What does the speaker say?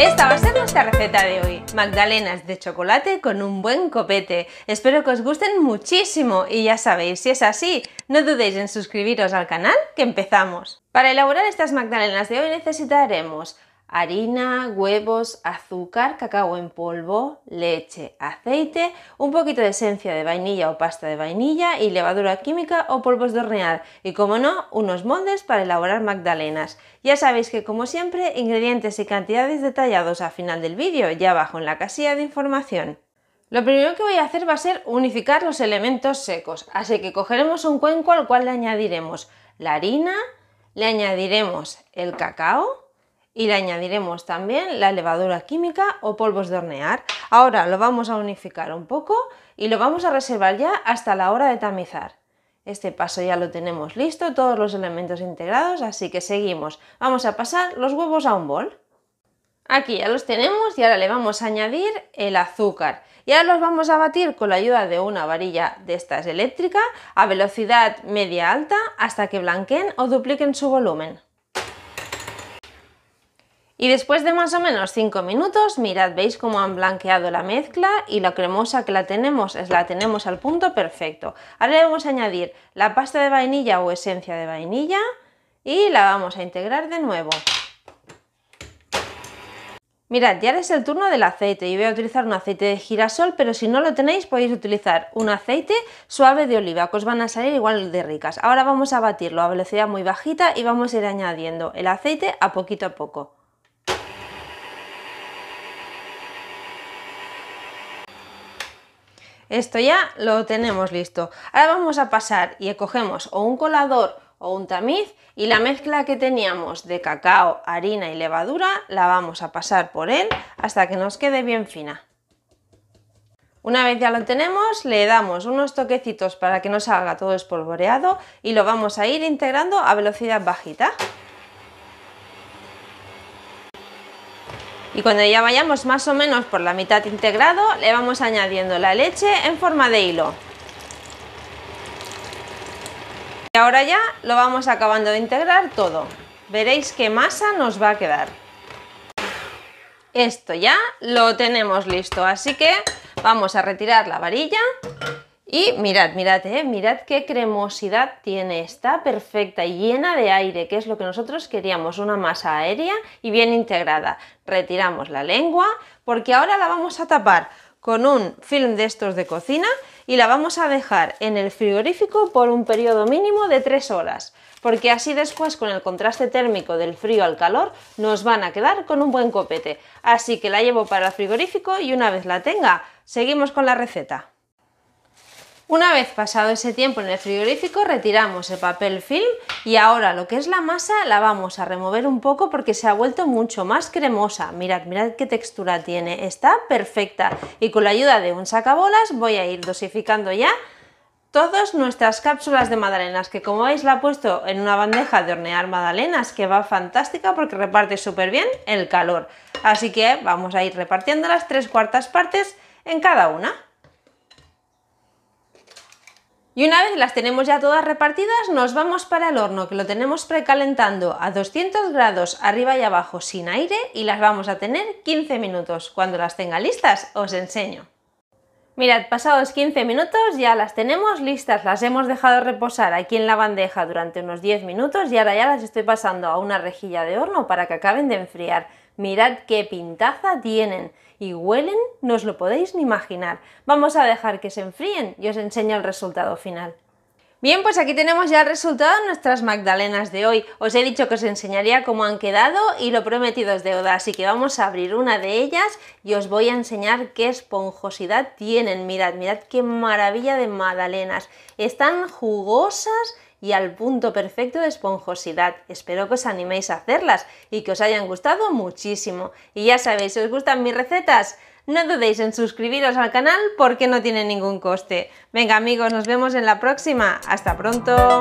Esta va a ser nuestra receta de hoy, magdalenas de chocolate con un buen copete. Espero que os gusten muchísimo y ya sabéis, si es así, no dudéis en suscribiros al canal que empezamos. Para elaborar estas magdalenas de hoy necesitaremos harina, huevos, azúcar, cacao en polvo, leche, aceite, un poquito de esencia de vainilla o pasta de vainilla y levadura química o polvos de hornear y como no, unos moldes para elaborar magdalenas. Ya sabéis que como siempre, ingredientes y cantidades detallados al final del vídeo ya abajo en la casilla de información. Lo primero que voy a hacer va a ser unificar los elementos secos, así que cogeremos un cuenco al cual le añadiremos la harina, le añadiremos el cacao, y le añadiremos también la levadura química o polvos de hornear. Ahora lo vamos a unificar un poco y lo vamos a reservar ya hasta la hora de tamizar. Este paso ya lo tenemos listo, todos los elementos integrados, así que seguimos. Vamos a pasar los huevos a un bol. Aquí ya los tenemos y ahora le vamos a añadir el azúcar. Y ahora los vamos a batir con la ayuda de una varilla de estas eléctrica a velocidad media alta hasta que blanqueen o dupliquen su volumen. Y después de más o menos 5 minutos, mirad, veis cómo han blanqueado la mezcla y la cremosa que la tenemos es la tenemos al punto perfecto. Ahora le vamos a añadir la pasta de vainilla o esencia de vainilla y la vamos a integrar de nuevo. Mirad, ya es el turno del aceite. y voy a utilizar un aceite de girasol, pero si no lo tenéis podéis utilizar un aceite suave de oliva, que os van a salir igual de ricas. Ahora vamos a batirlo a velocidad muy bajita y vamos a ir añadiendo el aceite a poquito a poco. Esto ya lo tenemos listo. Ahora vamos a pasar y cogemos o un colador o un tamiz y la mezcla que teníamos de cacao, harina y levadura la vamos a pasar por él hasta que nos quede bien fina. Una vez ya lo tenemos, le damos unos toquecitos para que no salga todo espolvoreado y lo vamos a ir integrando a velocidad bajita. y cuando ya vayamos más o menos por la mitad integrado le vamos añadiendo la leche en forma de hilo y ahora ya lo vamos acabando de integrar todo veréis qué masa nos va a quedar esto ya lo tenemos listo así que vamos a retirar la varilla y mirad, mirad, eh, mirad qué cremosidad tiene, esta, perfecta, y llena de aire, que es lo que nosotros queríamos, una masa aérea y bien integrada. Retiramos la lengua porque ahora la vamos a tapar con un film de estos de cocina y la vamos a dejar en el frigorífico por un periodo mínimo de 3 horas, porque así después con el contraste térmico del frío al calor nos van a quedar con un buen copete. Así que la llevo para el frigorífico y una vez la tenga, seguimos con la receta. Una vez pasado ese tiempo en el frigorífico retiramos el papel film y ahora lo que es la masa la vamos a remover un poco porque se ha vuelto mucho más cremosa. Mirad, mirad qué textura tiene, está perfecta y con la ayuda de un sacabolas voy a ir dosificando ya todas nuestras cápsulas de magdalenas, que como veis la he puesto en una bandeja de hornear magdalenas, que va fantástica porque reparte súper bien el calor. Así que vamos a ir repartiendo las tres cuartas partes en cada una. Y una vez las tenemos ya todas repartidas, nos vamos para el horno, que lo tenemos precalentando a 200 grados arriba y abajo sin aire y las vamos a tener 15 minutos. Cuando las tenga listas, os enseño. Mirad, pasados 15 minutos ya las tenemos listas, las hemos dejado reposar aquí en la bandeja durante unos 10 minutos y ahora ya las estoy pasando a una rejilla de horno para que acaben de enfriar. Mirad qué pintaza tienen y huelen, no os lo podéis ni imaginar. Vamos a dejar que se enfríen y os enseño el resultado final. Bien, pues aquí tenemos ya el resultado de nuestras magdalenas de hoy. Os he dicho que os enseñaría cómo han quedado y lo prometido es deuda, así que vamos a abrir una de ellas y os voy a enseñar qué esponjosidad tienen. Mirad, mirad qué maravilla de magdalenas. Están jugosas, y al punto perfecto de esponjosidad. Espero que os animéis a hacerlas y que os hayan gustado muchísimo. Y ya sabéis, si os gustan mis recetas, no dudéis en suscribiros al canal porque no tiene ningún coste. Venga amigos, nos vemos en la próxima. Hasta pronto.